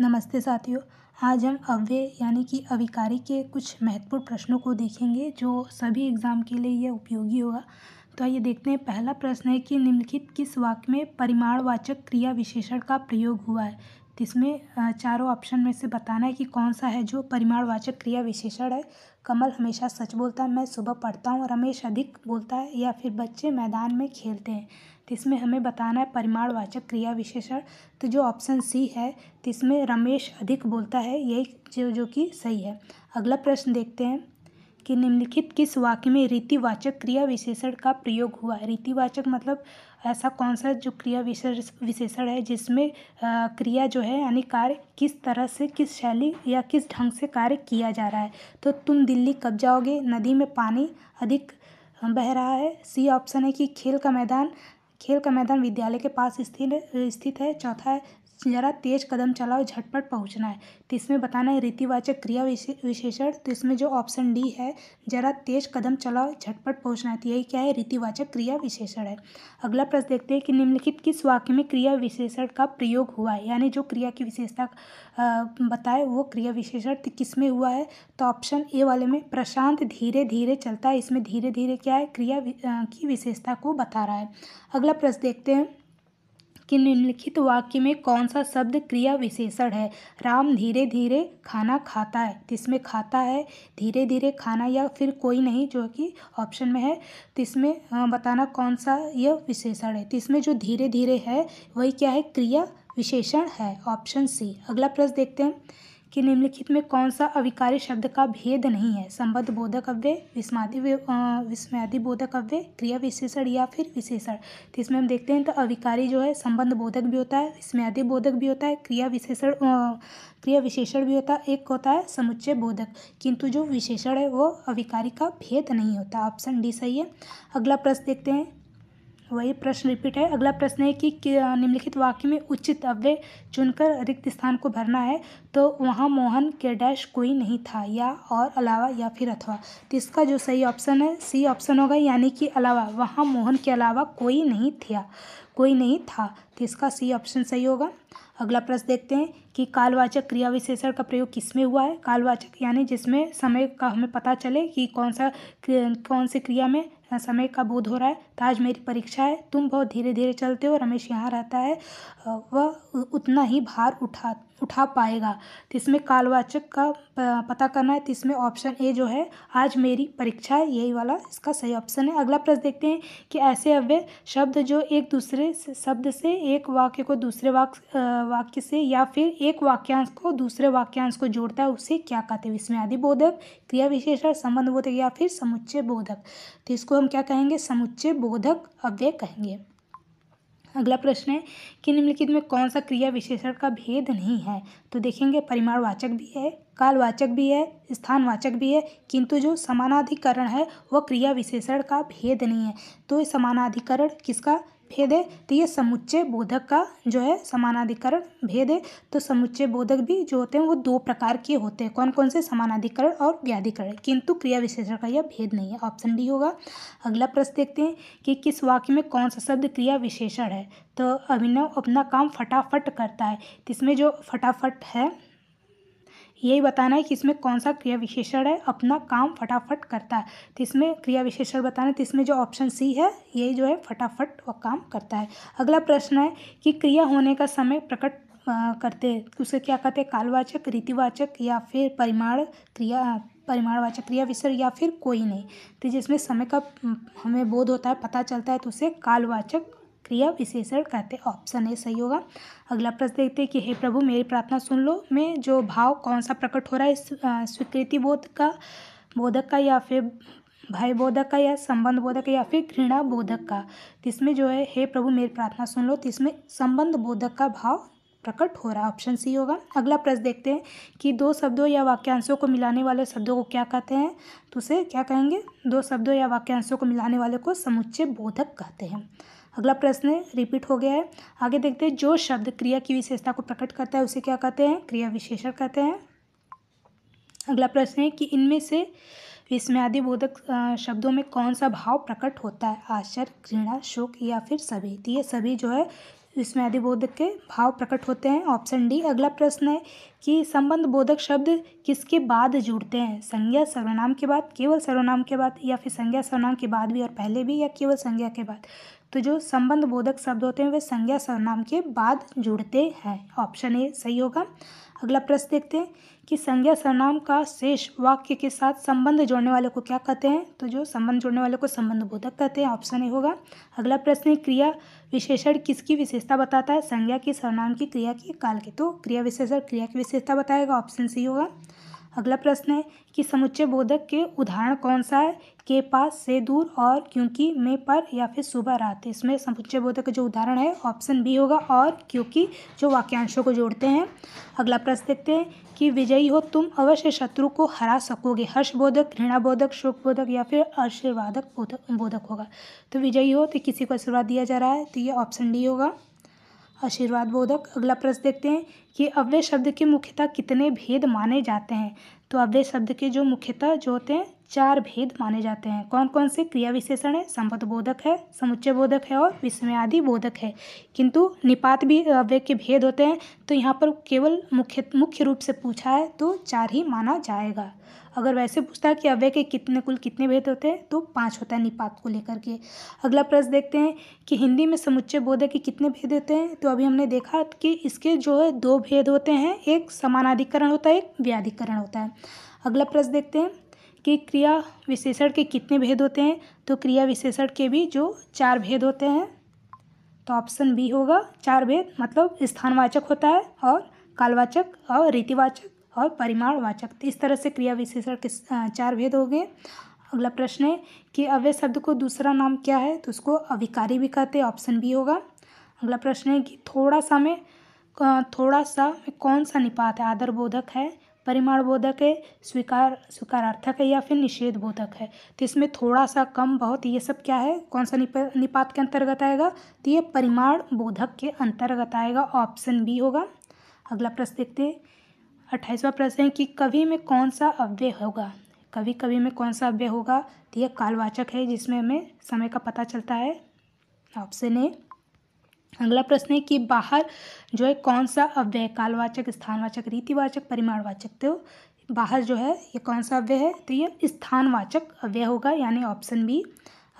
नमस्ते साथियों आज हम अव्यय यानी कि अविकारी के कुछ महत्वपूर्ण प्रश्नों को देखेंगे जो सभी एग्जाम के लिए यह उपयोगी होगा तो आइए देखते हैं पहला प्रश्न है कि निम्नलिखित किस वाक्य में परिमाणवाचक क्रिया विशेषण का प्रयोग हुआ है तो इसमें चारों ऑप्शन में से बताना है कि कौन सा है जो परिमाणवाचक क्रिया विशेषण है कमल हमेशा सच बोलता है मैं सुबह पढ़ता हूँ रमेश अधिक बोलता है या फिर बच्चे मैदान में खेलते हैं तो इसमें हमें बताना है परिमाणवाचक क्रिया विशेषण तो जो ऑप्शन सी है तो इसमें रमेश अधिक बोलता है यही जो जो कि सही है अगला प्रश्न देखते हैं कि निम्नलिखित किस वाक्य में रीतिवाचक क्रिया विशेषण का प्रयोग हुआ है रीतिवाचक मतलब ऐसा कौन सा जो क्रिया विशेष विशेषण है जिसमें आ, क्रिया जो है यानी कार्य किस तरह से किस शैली या किस ढंग से कार्य किया जा रहा है तो तुम दिल्ली कब जाओगे नदी में पानी अधिक बह रहा है सी ऑप्शन है कि खेल का मैदान खेल का मैदान विद्यालय के पास स्थित स्थित है चौथा है ज़रा तेज कदम चलाओ झटपट पहुंचना है तो इसमें बताना है रीतिवाचक क्रिया विशेषण तो इसमें जो ऑप्शन डी है ज़रा तेज कदम चलाओ झटपट पहुंचना है तो यही क्या है रीतिवाचक क्रिया विशेषण है अगला प्रश्न देखते हैं कि निम्नलिखित किस वाक्य में क्रिया विशेषण का प्रयोग हुआ है यानी जो क्रिया की विशेषता बताए वो क्रिया विशेषण तो किस में हुआ है तो ऑप्शन ए वाले में प्रशांत धीरे धीरे चलता है इसमें धीरे धीरे क्या है क्रिया की विशेषता को बता रहा है अगला प्रश्न देखते हैं कि निम्नलिखित वाक्य में कौन सा शब्द क्रिया विशेषण है राम धीरे धीरे खाना खाता है इसमें खाता है धीरे धीरे खाना या फिर कोई नहीं जो कि ऑप्शन में है तो इसमें बताना कौन सा यह विशेषण है तो इसमें जो धीरे धीरे है वही क्या है क्रिया विशेषण है ऑप्शन सी अगला प्रश्न देखते हैं कि निम्नलिखित में कौन सा अविकारी शब्द का भेद नहीं है संबद्ध बोधक अव्यय विस्मादि विस्मयादि बोधक अव्यय क्रिया विशेषण या फिर विशेषण तो इसमें हम देखते हैं तो अविकारी जो है संबंध बोधक भी होता है विस्मयादि बोधक भी होता है क्रिया विशेषण क्रिया विशेषण भी होता है एक होता है समुच्चय बोधक किंतु जो विशेषण है वो अविकारी का भेद नहीं होता ऑप्शन डी सही है अगला प्रश्न देखते हैं वही प्रश्न रिपीट है अगला प्रश्न है कि, निम्नलिखित वाक्य में उचित अव्यय चुनकर रिक्त स्थान को भरना है तो वहाँ मोहन के डैश कोई नहीं था या और अलावा या फिर अथवा तो इसका जो सही ऑप्शन है सी ऑप्शन होगा यानी कि अलावा वहाँ मोहन के अलावा कोई नहीं था कोई नहीं था तो इसका सी ऑप्शन सही होगा अगला प्रश्न देखते हैं कि कालवाचक क्रिया विशेषण का प्रयोग किसमें हुआ है कालवाचक यानी जिसमें समय का हमें पता चले कि कौन सा कौन से क्रिया में समय का बोध हो रहा है तो आज मेरी परीक्षा है तुम बहुत धीरे धीरे चलते हो रमेश यहाँ रहता है वह उतना ही भार उठा उठा पाएगा तो इसमें कालवाचक का पता करना है तो इसमें ऑप्शन ए जो है आज मेरी परीक्षा है यही वाला इसका सही ऑप्शन है अगला प्रश्न देखते हैं कि ऐसे अव्यय शब्द जो एक दूसरे शब्द से एक वाक्य को दूसरे वाक्य वाक्य से या फिर एक वाक्यांश को दूसरे वाक्यांश को जोड़ता है उसे क्या कहते हैं इसमें आदि बोधक क्रिया विशेषण संबंध बोधक या फिर समुच्चय बोधक तो इसको हम क्या कहेंगे समुच्चय बोधक अव्यय कहेंगे अगला प्रश्न है कि निम्नलिखित में कौन सा क्रिया विशेषण का भेद नहीं है तो देखेंगे परिमाणवाचक भी है कालवाचक भी है स्थानवाचक भी है किंतु जो समानाधिकरण है वह क्रिया विशेषण का भेद नहीं है तो समानाधिकरण किसका भेद है तो ये समुच्चय बोधक का जो है समानाधिकरण भेद है तो समुच्चय बोधक भी जो होते हैं वो दो प्रकार के होते हैं कौन कौन से समानाधिकरण और व्याधिकरण किंतु क्रिया विशेषण का यह भेद नहीं है ऑप्शन डी होगा अगला प्रश्न देखते हैं कि किस वाक्य में कौन सा शब्द क्रिया विशेषण है तो अभिनव अपना काम फटाफट करता है तो इसमें जो फटाफट है यही बताना है कि इसमें कौन सा क्रिया विशेषण है अपना काम फटाफट करता है तो इसमें क्रिया विशेषण बताना है तो इसमें जो ऑप्शन सी है ये जो है फटाफट वह काम करता है अगला प्रश्न है कि क्रिया होने का समय प्रकट आ, करते हैं उसे क्या कहते हैं कालवाचक रीतिवाचक या फिर परिमाण क्रिया परिमाणवाचक क्रिया विसर्ग या फिर कोई नहीं तो जिसमें समय का हमें बोध होता है पता चलता है तो उसे कालवाचक क्रिया विशेषण कहते हैं ऑप्शन ए सही होगा अगला प्रश्न देखते हैं कि हे प्रभु मेरी प्रार्थना सुन लो मैं जो भाव कौन सा प्रकट हो रहा है स्वीकृति बोध का बोधक का या फिर भय बोधक का या संबंध बोधक या फिर घृणा बोधक का इसमें जो है हे प्रभु मेरी प्रार्थना सुन लो तो इसमें संबंध बोधक का भाव प्रकट हो रहा है ऑप्शन सी होगा अगला प्रश्न देखते हैं कि दो शब्दों या वाक्यांशों को मिलाने वाले शब्दों को क्या कहते हैं तो उसे क्या कहेंगे दो शब्दों या वाक्यांशों को मिलाने वाले को समुच्चय बोधक कहते हैं अगला प्रश्न रिपीट हो गया है आगे देखते हैं जो शब्द क्रिया की विशेषता को प्रकट करता है उसे क्या कहते हैं क्रिया विशेषण कहते हैं अगला प्रश्न है कि इनमें से विस्मयादि बोधक शब्दों में कौन सा भाव प्रकट होता है आश्चर्य घृणा शोक या फिर सभी तो ये सभी जो है विस्मयादि बोधक के भाव प्रकट होते हैं ऑप्शन डी अगला प्रश्न है कि संबंध बोधक शब्द किसके बाद जुड़ते हैं संज्ञा सर्वनाम के बाद केवल सर्वनाम के बाद या फिर संज्ञा सर्वनाम के बाद भी और पहले भी या केवल संज्ञा के बाद तो जो संबंध बोधक शब्द होते हैं वे संज्ञा सर्वनाम के बाद जुड़ते हैं ऑप्शन ए सही होगा अगला प्रश्न देखते हैं कि संज्ञा सर्वनाम का शेष वाक्य के साथ संबंध जोड़ने वाले को क्या कहते हैं तो जो संबंध जोड़ने वाले को संबंध बोधक कहते हैं ऑप्शन ए होगा अगला प्रश्न है क्रिया विशेषण किसकी विशेषता बताता है संज्ञा की सर्वनाम की क्रिया की काल की तो क्रिया विशेषण क्रिया की विशेषता बताएगा ऑप्शन सी होगा अगला प्रश्न है कि समुच्चय बोधक के उदाहरण कौन सा है के पास से दूर और क्योंकि में पर या फिर सुबह रात इसमें समुच्चय बोधक का जो उदाहरण है ऑप्शन बी होगा और क्योंकि जो वाक्यांशों को जोड़ते हैं अगला प्रश्न देखते हैं कि विजयी हो तुम अवश्य शत्रु को हरा सकोगे हर्ष बोधक घृणा बोधक शोक बोधक या फिर आशीर्वादक बोधक बोधक होगा तो विजयी हो तो किसी को आशीर्वाद दिया जा रहा है तो ये ऑप्शन डी होगा आशीर्वाद बोधक अगला प्रश्न देखते हैं कि अव्यय शब्द के मुख्यतः कितने भेद माने जाते हैं तो अव्यय शब्द के जो मुख्यतः जो होते हैं चार भेद माने जाते हैं कौन कौन से क्रिया विशेषण है संबद्ध बोधक है समुच्चय बोधक है और विस्मयादि बोधक है किंतु निपात भी अव्यय के भेद होते हैं तो यहाँ पर केवल मुख्य मुख्य रूप से पूछा है तो चार ही माना जाएगा अगर वैसे पूछता है कि अव्यय के कितने कुल कितने भेद होते हैं तो पाँच होता है निपात को लेकर के अगला प्रश्न देखते हैं कि हिंदी में समुच्चय बोधक के कितने भेद होते हैं तो अभी हमने देखा कि इसके जो है दो भेद होते हैं एक समानाधिकरण होता है एक व्याधिकरण होता है अगला प्रश्न देखते हैं कि क्रिया विशेषण के कितने भेद होते हैं तो क्रिया विशेषण के भी जो चार भेद होते हैं तो ऑप्शन बी होगा चार भेद मतलब स्थानवाचक होता है और कालवाचक और रीतिवाचक और परिमाणवाचक तो इस तरह से क्रिया विशेषण के चार भेद हो गए अगला प्रश्न है कि अव्य शब्द को दूसरा नाम क्या है तो उसको अविकारी भी कहते हैं ऑप्शन बी होगा अगला प्रश्न है कि थोड़ा सा में थोड़ा सा में कौन सा निपात है आदर बोधक है परिमाणबोधक है स्वीकार स्वीकारार्थक है या फिर निषेध बोधक है तो इसमें थोड़ा सा कम बहुत ये सब क्या है कौन सा निप, निपात के अंतर्गत आएगा तो ये परिमाण बोधक के अंतर्गत आएगा ऑप्शन बी होगा अगला प्रश्न देखते हैं अट्ठाईसवा प्रश्न है कि कवि में कौन सा अव्यय होगा कभी कभी में कौन सा अव्यय होगा तो यह कालवाचक है जिसमें हमें समय का पता चलता है ऑप्शन ए अगला प्रश्न है कि बाहर जो है कौन सा अव्यय कालवाचक स्थानवाचक रीतिवाचक परिमाणवाचक तो बाहर जो है ये कौन सा अव्यय है तो ये स्थानवाचक अव्यय होगा यानी ऑप्शन बी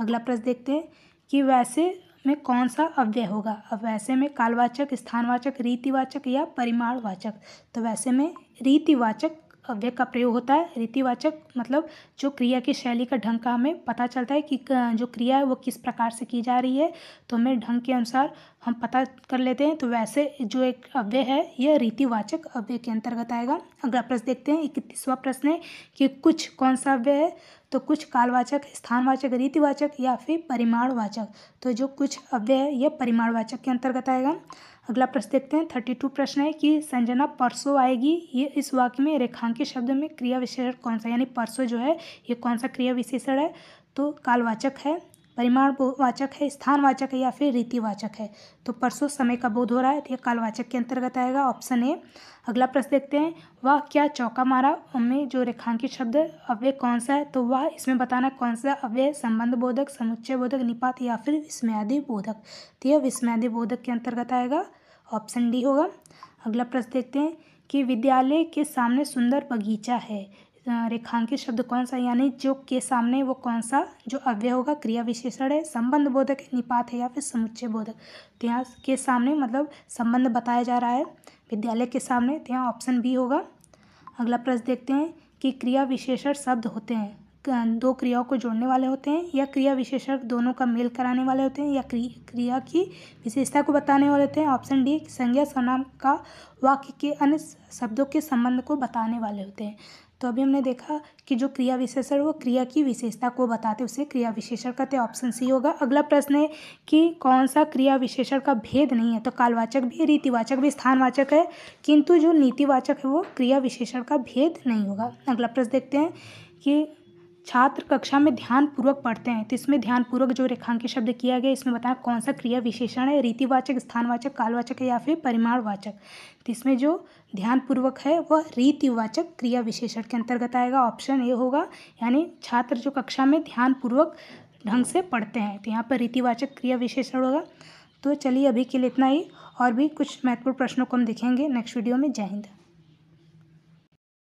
अगला प्रश्न देखते हैं कि वैसे में कौन सा अव्यय होगा अब वैसे में कालवाचक स्थानवाचक रीतिवाचक या परिमाणवाचक तो वैसे में रीतिवाचक अव्यय का प्रयोग होता है रीतिवाचक मतलब जो क्रिया की शैली का ढंग का हमें पता चलता है कि जो क्रिया है वो किस प्रकार से की जा रही है तो हमें ढंग के अनुसार हम पता कर लेते हैं तो वैसे जो एक अव्यय है यह रीतिवाचक अव्यय के अंतर्गत आएगा अगला प्रश्न देखते हैं इकतीसवा प्रश्न है कि कुछ कौन सा अव्यय है तो कुछ कालवाचक स्थानवाचक रीतिवाचक या फिर परिमाणवाचक तो जो कुछ अव्यय है यह परिमाणवाचक के अंतर्गत आएगा अगला प्रश्न देखते हैं थर्टी टू प्रश्न है कि संजना परसों आएगी ये इस वाक्य में रेखांकित शब्द में क्रिया विशेषण कौन सा यानी परसों जो है ये कौन सा क्रिया विशेषण है तो कालवाचक है परिमाण वाचक है स्थानवाचक है या फिर रीतिवाचक है तो परसों समय का बोध हो रहा है तो यह कालवाचक के अंतर्गत आएगा ऑप्शन ए अगला प्रश्न देखते हैं वह क्या चौका मारा में जो रेखांकित शब्द अव्यय कौन सा है तो वह इसमें बताना कौन सा अव्यय संबंध बोधक समुच्चय बोधक निपात या फिर विस्मयादि बोधक तो यह विस्मयादि बोधक के अंतर्गत आएगा ऑप्शन डी होगा अगला प्रश्न देखते हैं कि विद्यालय के सामने सुंदर बगीचा है रेखांकित शब्द कौन सा यानी जो के सामने वो कौन सा जो अव्यय होगा क्रिया विशेषण है संबंध बोधक है निपात है या फिर समुच्चय बोधक तो यहाँ के सामने मतलब संबंध बताया जा रहा है विद्यालय के सामने तो यहाँ ऑप्शन बी होगा अगला प्रश्न देखते हैं कि क्रिया विशेषण शब्द होते हैं दो क्रियाओं को जोड़ने वाले होते हैं या क्रिया विशेषण दोनों का मेल कराने वाले होते हैं या क्रिया की विशेषता को बताने वाले होते हैं ऑप्शन डी संज्ञा स्वनाम का वाक्य के अन्य शब्दों के संबंध को बताने वाले होते हैं तो अभी हमने देखा कि जो क्रिया विशेषण वो क्रिया की विशेषता को बताते उसे क्रिया विशेषण कहते हैं ऑप्शन सी होगा अगला प्रश्न है कि कौन सा क्रिया विशेषण का भेद नहीं है तो कालवाचक भी रीतिवाचक भी स्थानवाचक है किंतु जो नीतिवाचक है वो क्रिया विशेषण का भेद नहीं होगा अगला प्रश्न देखते हैं कि छात्र कक्षा में ध्यानपूर्वक पढ़ते हैं तो इसमें ध्यानपूर्वक जो रेखांकित शब्द किया गया इसमें बताया कौन सा क्रिया विशेषण है रीतिवाचक स्थानवाचक कालवाचक है या फिर परिमाणवाचक तो इसमें जो ध्यानपूर्वक है वह रीतिवाचक क्रिया विशेषण के अंतर्गत आएगा ऑप्शन ए होगा यानी छात्र जो कक्षा में ध्यानपूर्वक ढंग से पढ़ते हैं तो यहाँ पर रीतिवाचक क्रिया विशेषण होगा तो चलिए अभी के लिए इतना ही और भी कुछ महत्वपूर्ण प्रश्नों को हम देखेंगे नेक्स्ट वीडियो में जय हिंद